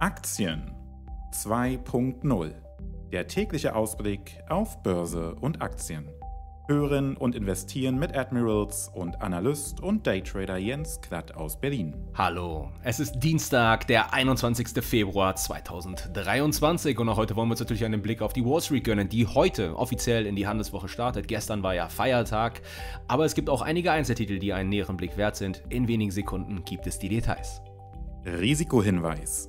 Aktien 2.0 Der tägliche Ausblick auf Börse und Aktien. Hören und investieren mit Admirals und Analyst und Daytrader Jens Klatt aus Berlin. Hallo, es ist Dienstag, der 21. Februar 2023 und auch heute wollen wir uns natürlich einen Blick auf die Wall Street gönnen, die heute offiziell in die Handelswoche startet. Gestern war ja Feiertag, aber es gibt auch einige Einzeltitel, die einen näheren Blick wert sind. In wenigen Sekunden gibt es die Details. Risikohinweis.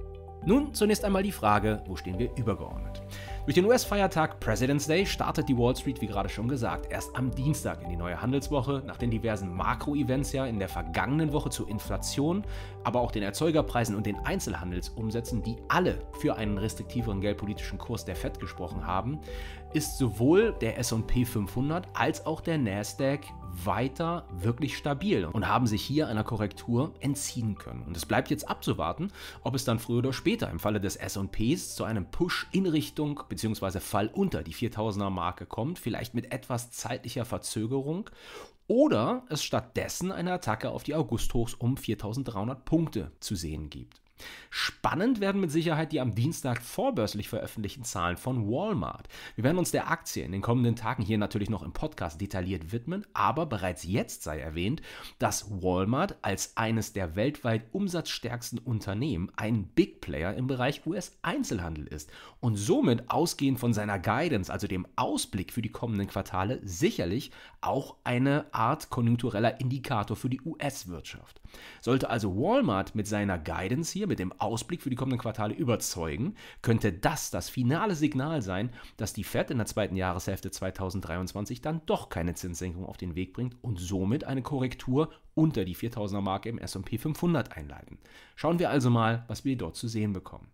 Nun zunächst einmal die Frage, wo stehen wir übergeordnet? Durch den US-Feiertag President's Day startet die Wall Street, wie gerade schon gesagt, erst am Dienstag in die neue Handelswoche, nach den diversen Makro-Events ja in der vergangenen Woche zur Inflation, aber auch den Erzeugerpreisen und den Einzelhandelsumsätzen, die alle für einen restriktiveren geldpolitischen Kurs der Fed gesprochen haben, ist sowohl der SP 500 als auch der NASDAQ weiter wirklich stabil und haben sich hier einer Korrektur entziehen können. Und es bleibt jetzt abzuwarten, ob es dann früher oder später im Falle des S&Ps zu einem Push in Richtung bzw. Fall unter die 4000er Marke kommt, vielleicht mit etwas zeitlicher Verzögerung oder es stattdessen eine Attacke auf die Augusthochs um 4300 Punkte zu sehen gibt. Spannend werden mit Sicherheit die am Dienstag vorbörslich veröffentlichten Zahlen von Walmart. Wir werden uns der Aktie in den kommenden Tagen hier natürlich noch im Podcast detailliert widmen, aber bereits jetzt sei erwähnt, dass Walmart als eines der weltweit umsatzstärksten Unternehmen ein Big Player im Bereich US-Einzelhandel ist und somit ausgehend von seiner Guidance, also dem Ausblick für die kommenden Quartale, sicherlich auch eine Art konjunktureller Indikator für die US-Wirtschaft. Sollte also Walmart mit seiner Guidance hier, mit dem Ausblick für die kommenden Quartale überzeugen, könnte das das finale Signal sein, dass die Fed in der zweiten Jahreshälfte 2023 dann doch keine Zinssenkung auf den Weg bringt und somit eine Korrektur unter die 4000er Marke im SP 500 einleiten. Schauen wir also mal, was wir dort zu sehen bekommen.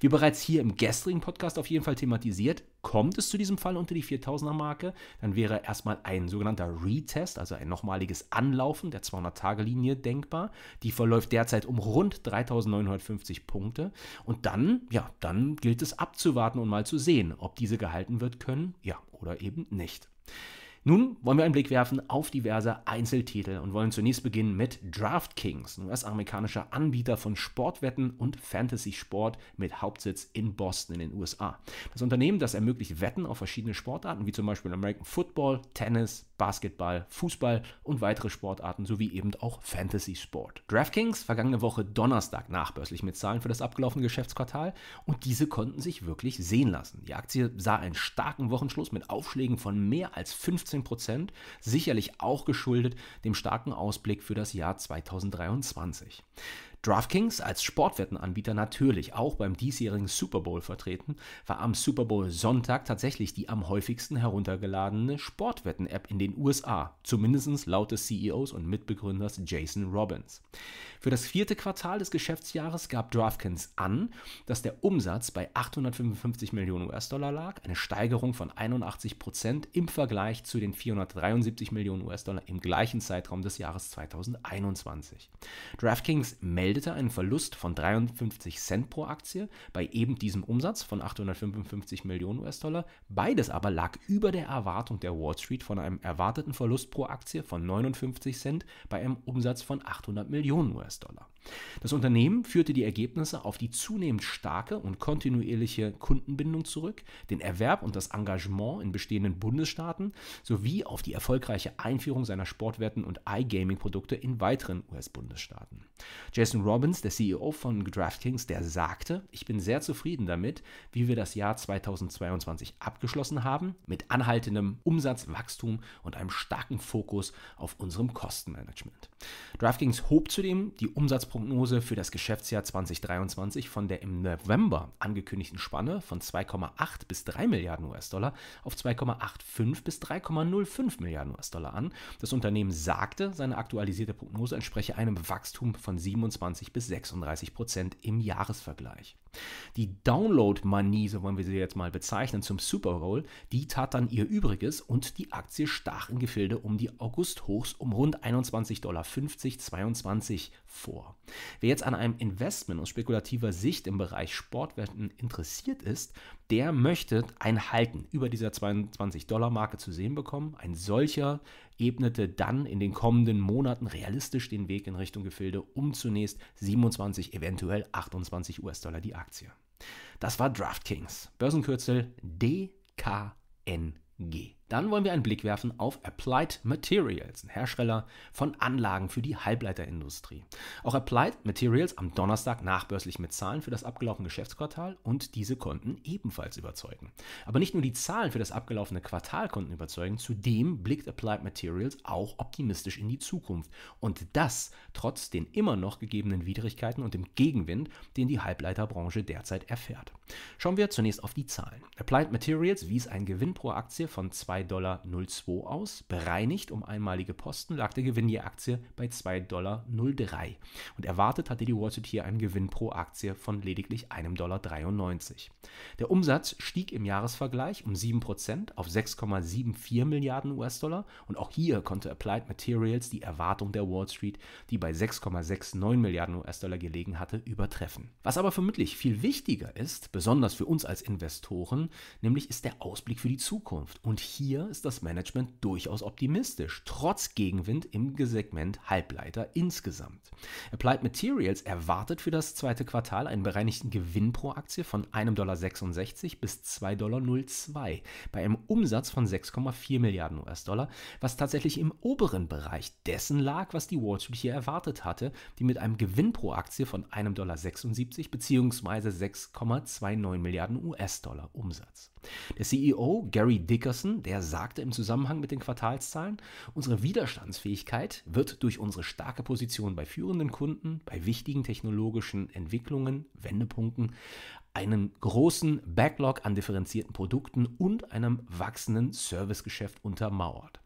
Wie bereits hier im gestrigen Podcast auf jeden Fall thematisiert, kommt es zu diesem Fall unter die 4000er Marke, dann wäre erstmal ein sogenannter Retest, also ein nochmaliges Anlaufen der 200-Tage-Linie denkbar. Die verläuft derzeit um rund 3950 Punkte und dann, ja, dann gilt es abzuwarten und mal zu sehen, ob diese gehalten wird können, ja, oder eben nicht. Nun wollen wir einen Blick werfen auf diverse Einzeltitel und wollen zunächst beginnen mit DraftKings, ein US-amerikanischer Anbieter von Sportwetten und Fantasy-Sport mit Hauptsitz in Boston in den USA. Das Unternehmen, das ermöglicht Wetten auf verschiedene Sportarten wie zum Beispiel American Football, Tennis, Basketball, Fußball und weitere Sportarten sowie eben auch Fantasy Sport. DraftKings vergangene Woche Donnerstag nachbörslich mit Zahlen für das abgelaufene Geschäftsquartal und diese konnten sich wirklich sehen lassen. Die Aktie sah einen starken Wochenschluss mit Aufschlägen von mehr als 15 18 Prozent, sicherlich auch geschuldet dem starken Ausblick für das Jahr 2023. DraftKings als Sportwettenanbieter natürlich auch beim diesjährigen Super Bowl vertreten, war am Super Bowl Sonntag tatsächlich die am häufigsten heruntergeladene Sportwetten-App in den USA, zumindest laut des CEOs und Mitbegründers Jason Robbins. Für das vierte Quartal des Geschäftsjahres gab DraftKings an, dass der Umsatz bei 855 Millionen US-Dollar lag, eine Steigerung von 81 Prozent im Vergleich zu den 473 Millionen US-Dollar im gleichen Zeitraum des Jahres 2021. DraftKings meldet meldete einen Verlust von 53 Cent pro Aktie bei eben diesem Umsatz von 855 Millionen US-Dollar. Beides aber lag über der Erwartung der Wall Street von einem erwarteten Verlust pro Aktie von 59 Cent bei einem Umsatz von 800 Millionen US-Dollar. Das Unternehmen führte die Ergebnisse auf die zunehmend starke und kontinuierliche Kundenbindung zurück, den Erwerb und das Engagement in bestehenden Bundesstaaten sowie auf die erfolgreiche Einführung seiner Sportwetten und iGaming-Produkte in weiteren US-Bundesstaaten. Jason Robbins, der CEO von DraftKings, der sagte, ich bin sehr zufrieden damit, wie wir das Jahr 2022 abgeschlossen haben, mit anhaltendem Umsatzwachstum und einem starken Fokus auf unserem Kostenmanagement. DraftKings hob zudem die Umsatzprognose für das Geschäftsjahr 2023 von der im November angekündigten Spanne von 2,8 bis 3 Milliarden US-Dollar auf 2,85 bis 3,05 Milliarden US-Dollar an. Das Unternehmen sagte, seine aktualisierte Prognose entspreche einem Wachstum von 27 25 bis 36 Prozent im Jahresvergleich. Die Download-Manie, so wollen wir sie jetzt mal bezeichnen, zum Super Bowl, die tat dann ihr Übriges und die Aktie stach in Gefilde um die August-Hochs um rund 21,50 Dollar 22 vor. Wer jetzt an einem Investment aus spekulativer Sicht im Bereich Sportwetten interessiert ist, der möchte ein Halten über dieser 22-Dollar-Marke zu sehen bekommen. Ein solcher ebnete dann in den kommenden Monaten realistisch den Weg in Richtung Gefilde, um zunächst ist 27, eventuell 28 US-Dollar die Aktie. Das war DraftKings, Börsenkürzel DKNG. Dann wollen wir einen Blick werfen auf Applied Materials, ein Hersteller von Anlagen für die Halbleiterindustrie. Auch Applied Materials am Donnerstag nachbörslich mit Zahlen für das abgelaufene Geschäftsquartal und diese konnten ebenfalls überzeugen. Aber nicht nur die Zahlen für das abgelaufene Quartal konnten überzeugen, zudem blickt Applied Materials auch optimistisch in die Zukunft. Und das trotz den immer noch gegebenen Widrigkeiten und dem Gegenwind, den die Halbleiterbranche derzeit erfährt. Schauen wir zunächst auf die Zahlen. Applied Materials wies einen Gewinn pro Aktie von 2 2,02 Dollar aus. Bereinigt um einmalige Posten lag der Gewinn je Aktie bei 2,03 Dollar. Und erwartet hatte die Wall Street hier einen Gewinn pro Aktie von lediglich 1,93 Dollar. Der Umsatz stieg im Jahresvergleich um 7% auf 6,74 Milliarden US-Dollar und auch hier konnte Applied Materials die Erwartung der Wall Street, die bei 6,69 Milliarden US-Dollar gelegen hatte, übertreffen. Was aber vermutlich viel wichtiger ist, besonders für uns als Investoren, nämlich ist der Ausblick für die Zukunft. Und hier hier ist das Management durchaus optimistisch, trotz Gegenwind im Segment Halbleiter insgesamt. Applied Materials erwartet für das zweite Quartal einen bereinigten Gewinn pro Aktie von 1,66 Dollar bis 2,02 Dollar bei einem Umsatz von 6,4 Milliarden US-Dollar, was tatsächlich im oberen Bereich dessen lag, was die Wall Street hier erwartet hatte, die mit einem Gewinn pro Aktie von 1,76 Dollar bzw. 6,29 Milliarden US-Dollar Umsatz. Der CEO Gary Dickerson, der sagte im Zusammenhang mit den Quartalszahlen, unsere Widerstandsfähigkeit wird durch unsere starke Position bei führenden Kunden, bei wichtigen technologischen Entwicklungen, Wendepunkten, einen großen Backlog an differenzierten Produkten und einem wachsenden Servicegeschäft untermauert.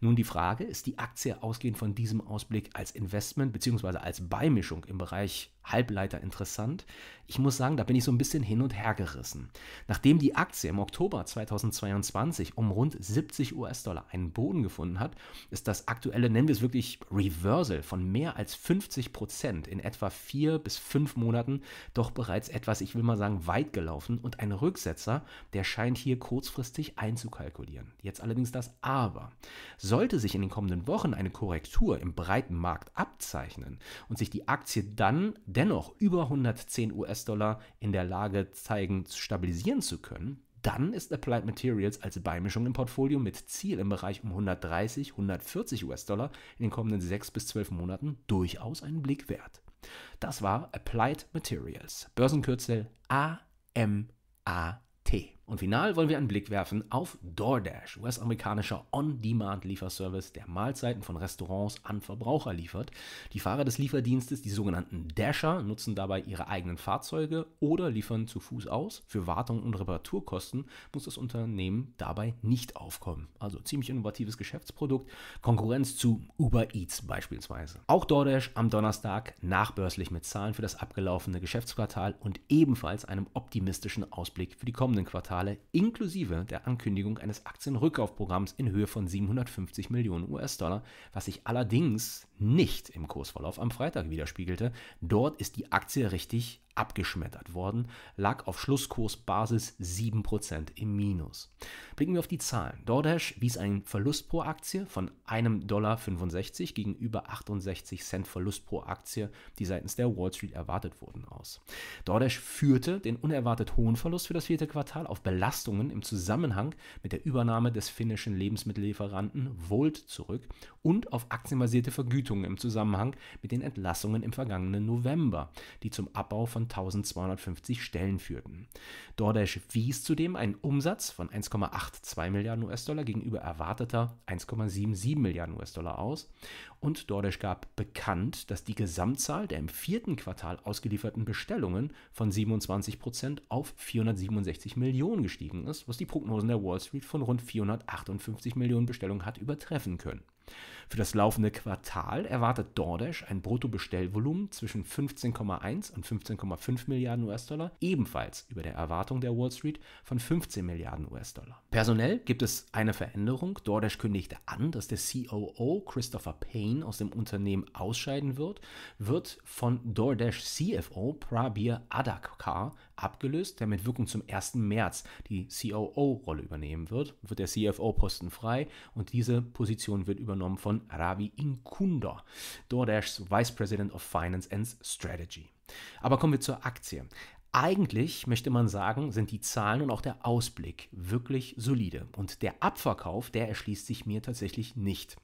Nun die Frage, ist die Aktie ausgehend von diesem Ausblick als Investment bzw. als Beimischung im Bereich Halbleiter interessant? Ich muss sagen, da bin ich so ein bisschen hin und her gerissen. Nachdem die Aktie im Oktober 2022 um rund 70 US-Dollar einen Boden gefunden hat, ist das aktuelle, nennen wir es wirklich Reversal von mehr als 50 Prozent in etwa vier bis fünf Monaten doch bereits etwas, ich will mal sagen, lang weit gelaufen und ein Rücksetzer, der scheint hier kurzfristig einzukalkulieren. Jetzt allerdings das Aber. Sollte sich in den kommenden Wochen eine Korrektur im breiten Markt abzeichnen und sich die Aktie dann dennoch über 110 US-Dollar in der Lage zeigen, stabilisieren zu können, dann ist Applied Materials als Beimischung im Portfolio mit Ziel im Bereich um 130, 140 US-Dollar in den kommenden 6 bis 12 Monaten durchaus einen Blick wert. Das war Applied Materials, Börsenkürzel AMAT. Und final wollen wir einen Blick werfen auf DoorDash, US-amerikanischer On-Demand-Lieferservice, der Mahlzeiten von Restaurants an Verbraucher liefert. Die Fahrer des Lieferdienstes, die sogenannten Dasher, nutzen dabei ihre eigenen Fahrzeuge oder liefern zu Fuß aus. Für Wartung und Reparaturkosten muss das Unternehmen dabei nicht aufkommen. Also ziemlich innovatives Geschäftsprodukt, Konkurrenz zu Uber Eats beispielsweise. Auch DoorDash am Donnerstag nachbörslich mit Zahlen für das abgelaufene Geschäftsquartal und ebenfalls einem optimistischen Ausblick für die kommenden Quartale Zentrale inklusive der Ankündigung eines Aktienrückkaufprogramms in Höhe von 750 Millionen US-Dollar, was sich allerdings nicht im Kursverlauf am Freitag widerspiegelte. Dort ist die Aktie richtig abgeschmettert worden, lag auf Schlusskursbasis 7% im Minus. Blicken wir auf die Zahlen. DoorDash wies einen Verlust pro Aktie von 1,65 Dollar gegenüber 68 Cent Verlust pro Aktie, die seitens der Wall Street erwartet wurden, aus. DoorDash führte den unerwartet hohen Verlust für das vierte Quartal auf Belastungen im Zusammenhang mit der Übernahme des finnischen Lebensmittellieferanten Volt zurück und auf aktienbasierte Vergütungen im Zusammenhang mit den Entlassungen im vergangenen November, die zum Abbau von 1250 Stellen führten. DoorDash wies zudem einen Umsatz von 1,82 Milliarden US-Dollar gegenüber erwarteter 1,77 Milliarden US-Dollar aus und DoorDash gab bekannt, dass die Gesamtzahl der im vierten Quartal ausgelieferten Bestellungen von 27 auf 467 Millionen Millionen gestiegen ist, was die Prognosen der Wall Street von rund 458 Millionen Bestellungen hat übertreffen können. Für das laufende Quartal erwartet DoorDash ein Bruttobestellvolumen zwischen 15,1 und 15,5 Milliarden US-Dollar, ebenfalls über der Erwartung der Wall Street von 15 Milliarden US-Dollar. Personell gibt es eine Veränderung. DoorDash kündigte an, dass der COO e Christopher Payne aus dem Unternehmen ausscheiden wird, wird von DoorDash CFO Prabir Adakar abgelöst, der mit Wirkung zum 1. März die COO-Rolle e übernehmen wird, wird der CFO-Posten frei und diese Position wird übernommen von John Ravi Inkunda, DoorDashs Vice President of Finance and Strategy. Aber kommen wir zur Aktie. Eigentlich möchte man sagen, sind die Zahlen und auch der Ausblick wirklich solide. Und der Abverkauf, der erschließt sich mir tatsächlich nicht.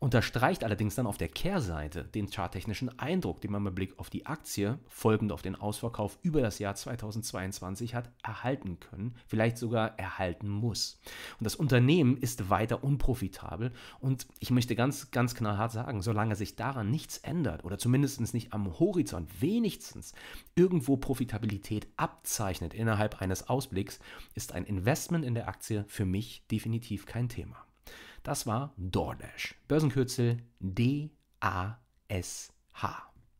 Unterstreicht allerdings dann auf der Kehrseite den charttechnischen Eindruck, den man mit Blick auf die Aktie, folgend auf den Ausverkauf über das Jahr 2022 hat erhalten können, vielleicht sogar erhalten muss. Und das Unternehmen ist weiter unprofitabel. Und ich möchte ganz, ganz knallhart sagen, solange sich daran nichts ändert oder zumindest nicht am Horizont, wenigstens irgendwo Profitabilität Qualität abzeichnet innerhalb eines Ausblicks, ist ein Investment in der Aktie für mich definitiv kein Thema. Das war DoorDash, Börsenkürzel DASH.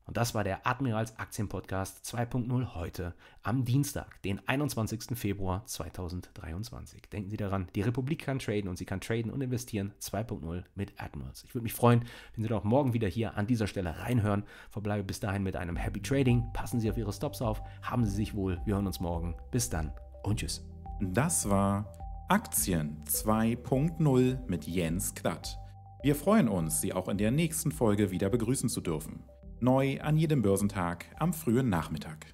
Und das war der Admirals Aktien Podcast 2.0 heute am Dienstag, den 21. Februar 2023. Denken Sie daran, die Republik kann traden und sie kann traden und investieren 2.0 mit Admirals. Ich würde mich freuen, wenn Sie doch morgen wieder hier an dieser Stelle reinhören. Verbleibe bis dahin mit einem Happy Trading. Passen Sie auf Ihre Stops auf. Haben Sie sich wohl. Wir hören uns morgen. Bis dann und tschüss. Das war Aktien 2.0 mit Jens Klatt. Wir freuen uns, Sie auch in der nächsten Folge wieder begrüßen zu dürfen. Neu an jedem Börsentag am frühen Nachmittag.